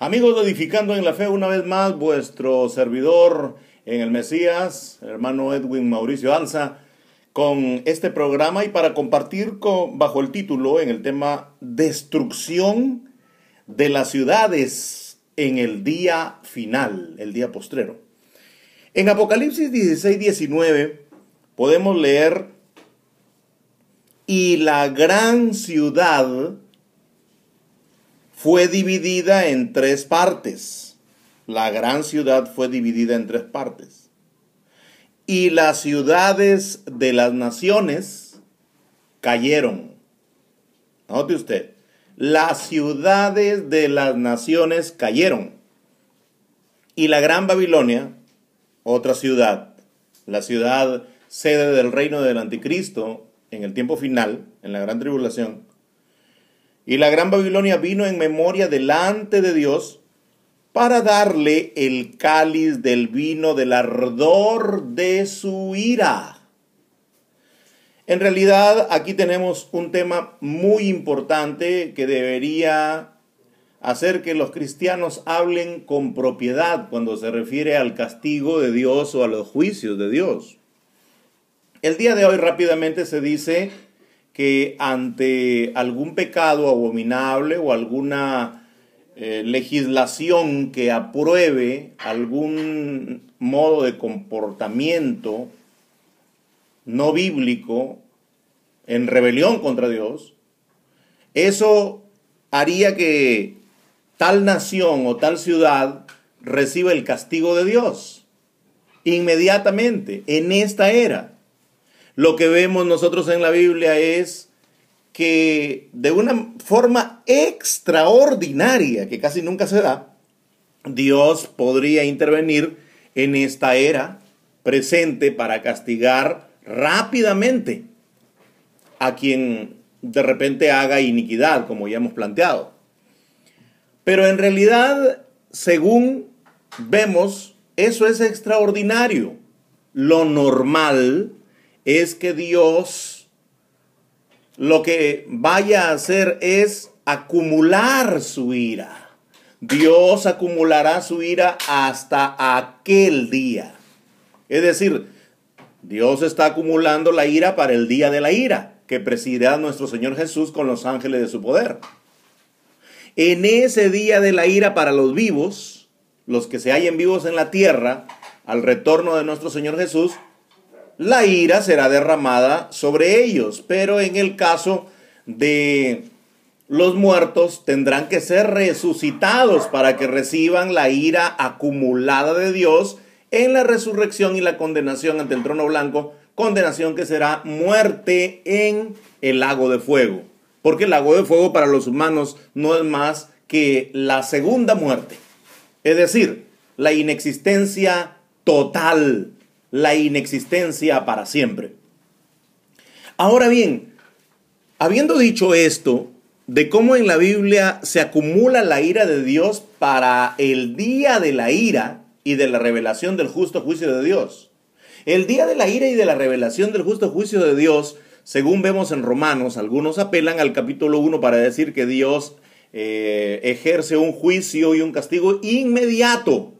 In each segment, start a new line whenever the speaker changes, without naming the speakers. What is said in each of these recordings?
Amigos Edificando en la Fe, una vez más, vuestro servidor en el Mesías, hermano Edwin Mauricio Alza, con este programa y para compartir bajo el título en el tema Destrucción de las ciudades en el día final, el día postrero. En Apocalipsis 16, 19 podemos leer, y la gran ciudad fue dividida en tres partes. La gran ciudad fue dividida en tres partes. Y las ciudades de las naciones cayeron. Note usted, las ciudades de las naciones cayeron. Y la gran Babilonia, otra ciudad, la ciudad sede del reino del anticristo en el tiempo final, en la gran tribulación, y la gran Babilonia vino en memoria delante de Dios para darle el cáliz del vino del ardor de su ira. En realidad aquí tenemos un tema muy importante que debería hacer que los cristianos hablen con propiedad cuando se refiere al castigo de Dios o a los juicios de Dios. El día de hoy rápidamente se dice que ante algún pecado abominable o alguna eh, legislación que apruebe algún modo de comportamiento no bíblico en rebelión contra Dios, eso haría que tal nación o tal ciudad reciba el castigo de Dios inmediatamente en esta era lo que vemos nosotros en la Biblia es que de una forma extraordinaria, que casi nunca se da, Dios podría intervenir en esta era presente para castigar rápidamente a quien de repente haga iniquidad, como ya hemos planteado. Pero en realidad, según vemos, eso es extraordinario. Lo normal es que Dios lo que vaya a hacer es acumular su ira. Dios acumulará su ira hasta aquel día. Es decir, Dios está acumulando la ira para el día de la ira, que presidirá nuestro Señor Jesús con los ángeles de su poder. En ese día de la ira para los vivos, los que se hallen vivos en la tierra, al retorno de nuestro Señor Jesús, la ira será derramada sobre ellos, pero en el caso de los muertos tendrán que ser resucitados para que reciban la ira acumulada de Dios en la resurrección y la condenación ante el trono blanco, condenación que será muerte en el lago de fuego, porque el lago de fuego para los humanos no es más que la segunda muerte, es decir, la inexistencia total la inexistencia para siempre. Ahora bien, habiendo dicho esto, de cómo en la Biblia se acumula la ira de Dios para el día de la ira y de la revelación del justo juicio de Dios. El día de la ira y de la revelación del justo juicio de Dios, según vemos en Romanos, algunos apelan al capítulo 1 para decir que Dios eh, ejerce un juicio y un castigo inmediato,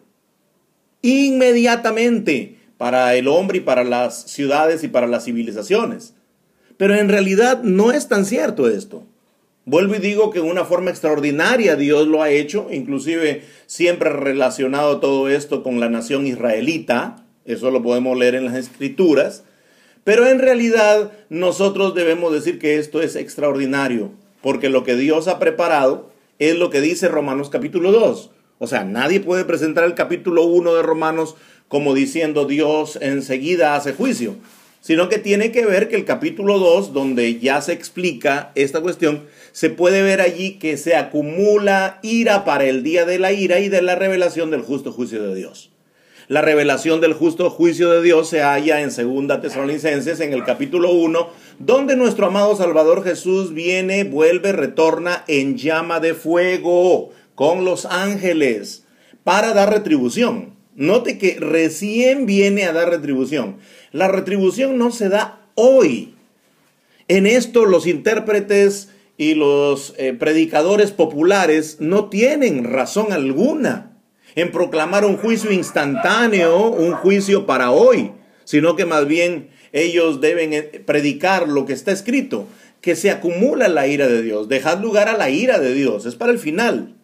inmediatamente para el hombre y para las ciudades y para las civilizaciones. Pero en realidad no es tan cierto esto. Vuelvo y digo que de una forma extraordinaria Dios lo ha hecho, inclusive siempre relacionado todo esto con la nación israelita, eso lo podemos leer en las escrituras, pero en realidad nosotros debemos decir que esto es extraordinario, porque lo que Dios ha preparado es lo que dice Romanos capítulo 2, o sea, nadie puede presentar el capítulo 1 de Romanos como diciendo Dios enseguida hace juicio, sino que tiene que ver que el capítulo 2, donde ya se explica esta cuestión, se puede ver allí que se acumula ira para el día de la ira y de la revelación del justo juicio de Dios. La revelación del justo juicio de Dios se halla en 2 Tesalonicenses, en el capítulo 1, donde nuestro amado Salvador Jesús viene, vuelve, retorna en llama de fuego con los ángeles para dar retribución. Note que recién viene a dar retribución. La retribución no se da hoy. En esto los intérpretes y los eh, predicadores populares no tienen razón alguna en proclamar un juicio instantáneo, un juicio para hoy, sino que más bien ellos deben eh, predicar lo que está escrito, que se acumula la ira de Dios, dejad lugar a la ira de Dios, es para el final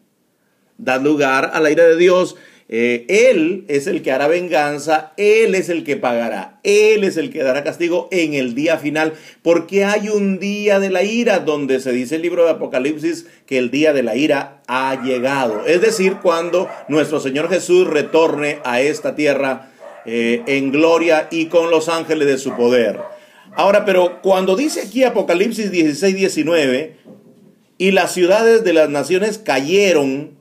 da lugar a la ira de Dios. Eh, él es el que hará venganza, Él es el que pagará, Él es el que dará castigo en el día final, porque hay un día de la ira donde se dice el libro de Apocalipsis que el día de la ira ha llegado. Es decir, cuando nuestro Señor Jesús retorne a esta tierra eh, en gloria y con los ángeles de su poder. Ahora, pero cuando dice aquí Apocalipsis 16, 19, y las ciudades de las naciones cayeron,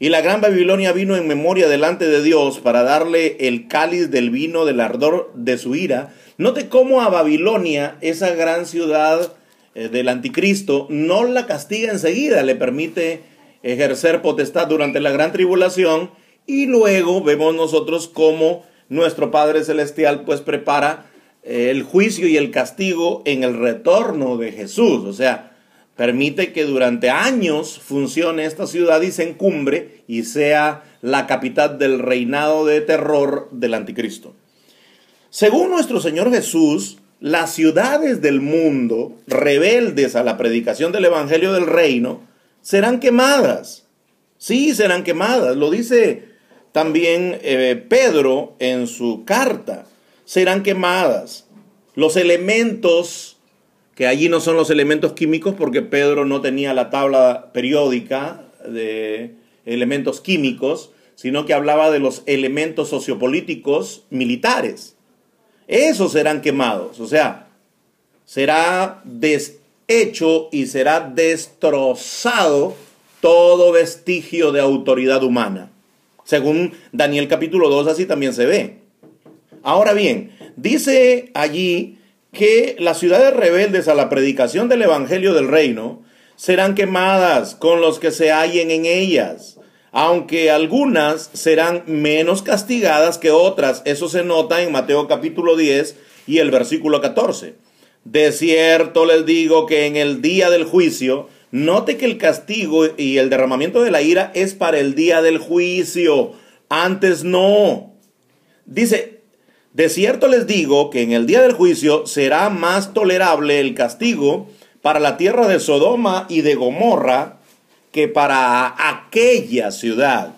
y la gran Babilonia vino en memoria delante de Dios para darle el cáliz del vino del ardor de su ira. Note cómo a Babilonia, esa gran ciudad eh, del anticristo, no la castiga enseguida, le permite ejercer potestad durante la gran tribulación y luego vemos nosotros cómo nuestro Padre Celestial pues prepara eh, el juicio y el castigo en el retorno de Jesús. O sea, Permite que durante años funcione esta ciudad y se encumbre y sea la capital del reinado de terror del anticristo. Según nuestro Señor Jesús, las ciudades del mundo rebeldes a la predicación del Evangelio del Reino serán quemadas. Sí, serán quemadas. Lo dice también eh, Pedro en su carta. Serán quemadas. Los elementos que allí no son los elementos químicos porque Pedro no tenía la tabla periódica de elementos químicos, sino que hablaba de los elementos sociopolíticos militares. Esos serán quemados, o sea, será deshecho y será destrozado todo vestigio de autoridad humana. Según Daniel capítulo 2, así también se ve. Ahora bien, dice allí que las ciudades rebeldes a la predicación del Evangelio del Reino serán quemadas con los que se hallen en ellas, aunque algunas serán menos castigadas que otras. Eso se nota en Mateo capítulo 10 y el versículo 14. De cierto les digo que en el día del juicio, note que el castigo y el derramamiento de la ira es para el día del juicio, antes no. Dice, de cierto les digo que en el día del juicio será más tolerable el castigo para la tierra de Sodoma y de Gomorra que para aquella ciudad.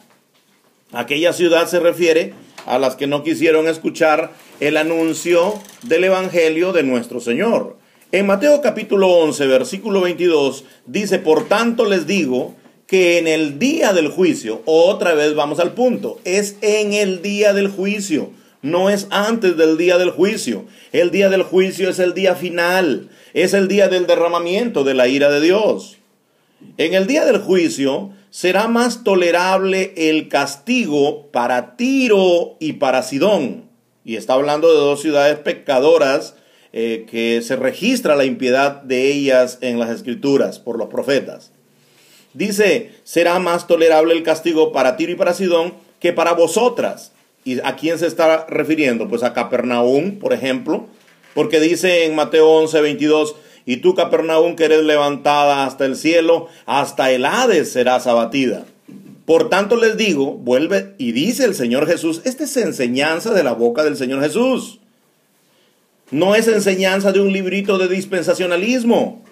Aquella ciudad se refiere a las que no quisieron escuchar el anuncio del Evangelio de nuestro Señor. En Mateo capítulo 11, versículo 22, dice, por tanto les digo que en el día del juicio, otra vez vamos al punto, es en el día del juicio no es antes del día del juicio. El día del juicio es el día final, es el día del derramamiento de la ira de Dios. En el día del juicio será más tolerable el castigo para Tiro y para Sidón. Y está hablando de dos ciudades pecadoras eh, que se registra la impiedad de ellas en las escrituras por los profetas. Dice, será más tolerable el castigo para Tiro y para Sidón que para vosotras, ¿Y a quién se está refiriendo? Pues a Capernaum, por ejemplo, porque dice en Mateo 11, 22, y tú Capernaum que eres levantada hasta el cielo, hasta el Hades serás abatida. Por tanto les digo, vuelve y dice el Señor Jesús, esta es enseñanza de la boca del Señor Jesús. No es enseñanza de un librito de dispensacionalismo.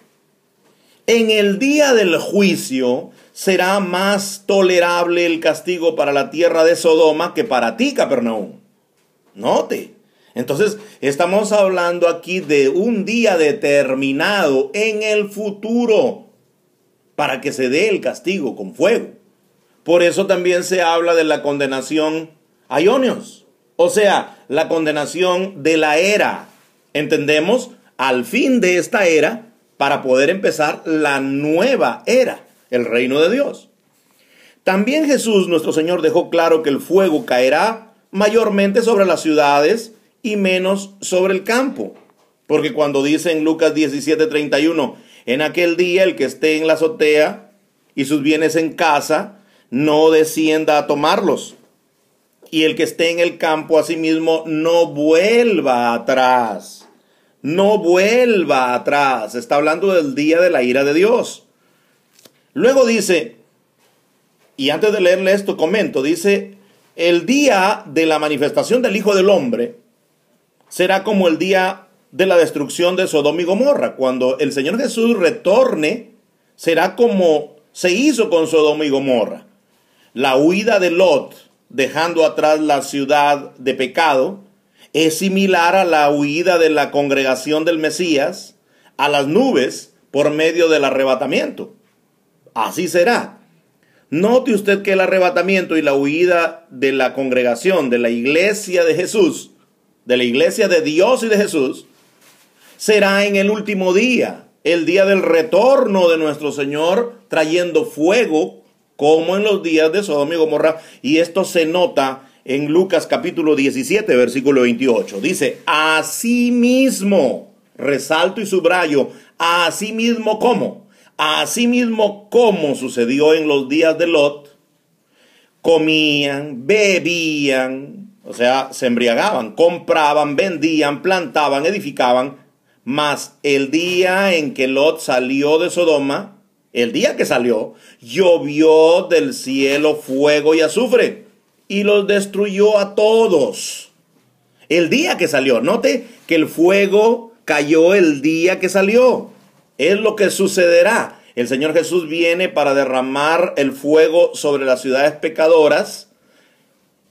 En el día del juicio será más tolerable el castigo para la tierra de Sodoma que para ti, Capernaum. Note. Entonces, estamos hablando aquí de un día determinado en el futuro para que se dé el castigo con fuego. Por eso también se habla de la condenación a Ionios, o sea, la condenación de la era. Entendemos, al fin de esta era, para poder empezar la nueva era el reino de Dios. También Jesús, nuestro Señor, dejó claro que el fuego caerá mayormente sobre las ciudades y menos sobre el campo. Porque cuando dice en Lucas 17:31, en aquel día el que esté en la azotea y sus bienes en casa, no descienda a tomarlos. Y el que esté en el campo asimismo no vuelva atrás. No vuelva atrás. Está hablando del día de la ira de Dios. Luego dice, y antes de leerle esto comento, dice, el día de la manifestación del Hijo del Hombre será como el día de la destrucción de Sodoma y Gomorra. Cuando el Señor Jesús retorne, será como se hizo con Sodoma y Gomorra. La huida de Lot, dejando atrás la ciudad de pecado, es similar a la huida de la congregación del Mesías a las nubes por medio del arrebatamiento así será. Note usted que el arrebatamiento y la huida de la congregación, de la iglesia de Jesús, de la iglesia de Dios y de Jesús, será en el último día, el día del retorno de nuestro Señor, trayendo fuego, como en los días de Sodoma y Gomorra. Y esto se nota en Lucas capítulo 17, versículo 28. Dice, así mismo, resalto y subrayo, así mismo como. Asimismo, como sucedió en los días de Lot, comían, bebían, o sea, se embriagaban, compraban, vendían, plantaban, edificaban, mas el día en que Lot salió de Sodoma, el día que salió, llovió del cielo fuego y azufre y los destruyó a todos. El día que salió, note que el fuego cayó el día que salió. Es lo que sucederá. El Señor Jesús viene para derramar el fuego sobre las ciudades pecadoras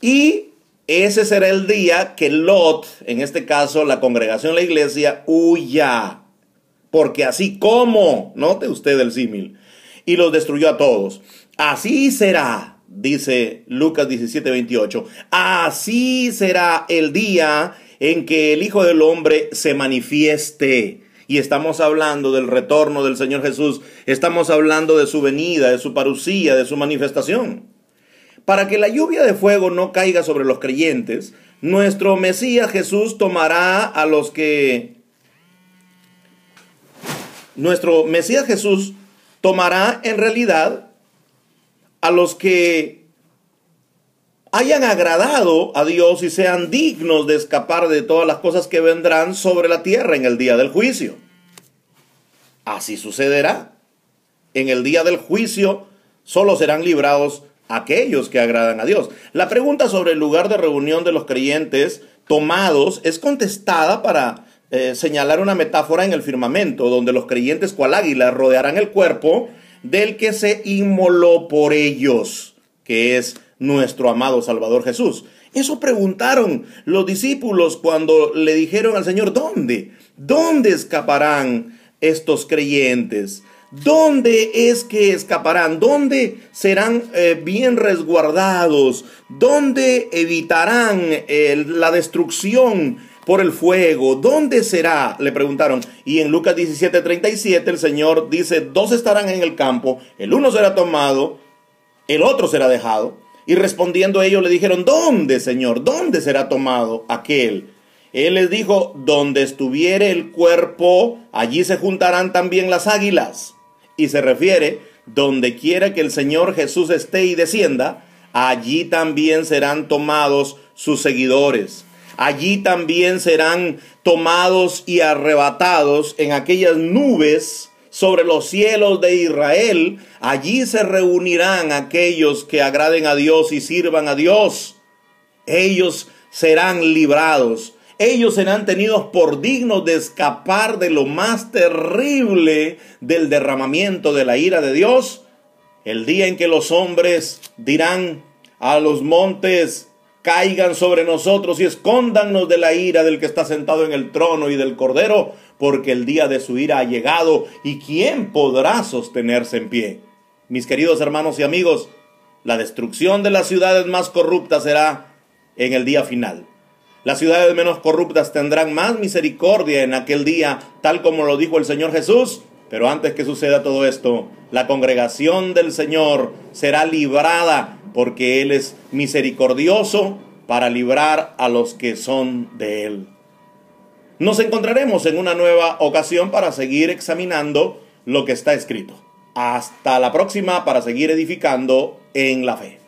y ese será el día que Lot, en este caso la congregación, la iglesia, huya. Porque así como, note usted el símil, y los destruyó a todos. Así será, dice Lucas 17, 28. Así será el día en que el Hijo del Hombre se manifieste. Y estamos hablando del retorno del Señor Jesús, estamos hablando de su venida, de su parucía, de su manifestación. Para que la lluvia de fuego no caiga sobre los creyentes, nuestro Mesías Jesús tomará a los que... Nuestro Mesías Jesús tomará en realidad a los que hayan agradado a Dios y sean dignos de escapar de todas las cosas que vendrán sobre la tierra en el día del juicio. Así sucederá. En el día del juicio solo serán librados aquellos que agradan a Dios. La pregunta sobre el lugar de reunión de los creyentes tomados es contestada para eh, señalar una metáfora en el firmamento, donde los creyentes cual águila rodearán el cuerpo del que se inmoló por ellos, que es nuestro amado Salvador Jesús? Eso preguntaron los discípulos cuando le dijeron al Señor, ¿dónde? ¿Dónde escaparán estos creyentes? ¿Dónde es que escaparán? ¿Dónde serán eh, bien resguardados? ¿Dónde evitarán eh, la destrucción por el fuego? ¿Dónde será? Le preguntaron. Y en Lucas 17, 37 el Señor dice, dos estarán en el campo, el uno será tomado, el otro será dejado. Y respondiendo ellos le dijeron, ¿dónde, Señor? ¿Dónde será tomado aquel? Él les dijo, donde estuviere el cuerpo, allí se juntarán también las águilas. Y se refiere, donde quiera que el Señor Jesús esté y descienda, allí también serán tomados sus seguidores. Allí también serán tomados y arrebatados en aquellas nubes sobre los cielos de Israel. Allí se reunirán aquellos que agraden a Dios y sirvan a Dios. Ellos serán librados. Ellos serán tenidos por dignos de escapar de lo más terrible del derramamiento de la ira de Dios. El día en que los hombres dirán a los montes, caigan sobre nosotros y escóndanos de la ira del que está sentado en el trono y del cordero, porque el día de su ira ha llegado, y quién podrá sostenerse en pie. Mis queridos hermanos y amigos, la destrucción de las ciudades más corruptas será en el día final. Las ciudades menos corruptas tendrán más misericordia en aquel día, tal como lo dijo el Señor Jesús. Pero antes que suceda todo esto, la congregación del Señor será librada porque Él es misericordioso para librar a los que son de Él. Nos encontraremos en una nueva ocasión para seguir examinando lo que está escrito. Hasta la próxima para seguir edificando en la fe.